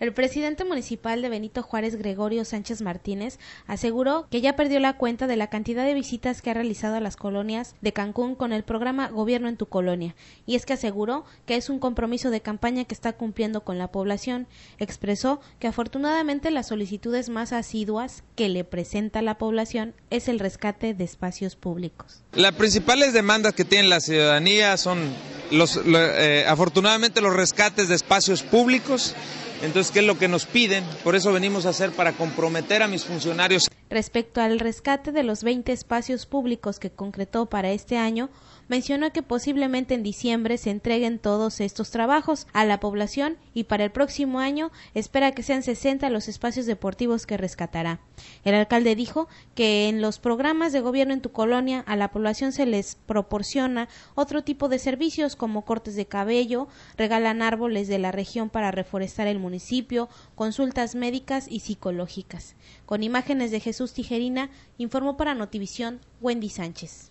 El presidente municipal de Benito Juárez, Gregorio Sánchez Martínez, aseguró que ya perdió la cuenta de la cantidad de visitas que ha realizado a las colonias de Cancún con el programa Gobierno en tu colonia, y es que aseguró que es un compromiso de campaña que está cumpliendo con la población. Expresó que afortunadamente las solicitudes más asiduas que le presenta la población es el rescate de espacios públicos. Las principales demandas que tiene la ciudadanía son los, eh, afortunadamente los rescates de espacios públicos entonces, ¿qué es lo que nos piden? Por eso venimos a hacer para comprometer a mis funcionarios. Respecto al rescate de los 20 espacios públicos que concretó para este año, mencionó que posiblemente en diciembre se entreguen todos estos trabajos a la población y para el próximo año espera que sean 60 los espacios deportivos que rescatará. El alcalde dijo que en los programas de gobierno en tu colonia a la población se les proporciona otro tipo de servicios como cortes de cabello, regalan árboles de la región para reforestar el municipio, consultas médicas y psicológicas. Con imágenes de Jesús sus Tijerina, informó para Notivisión Wendy Sánchez.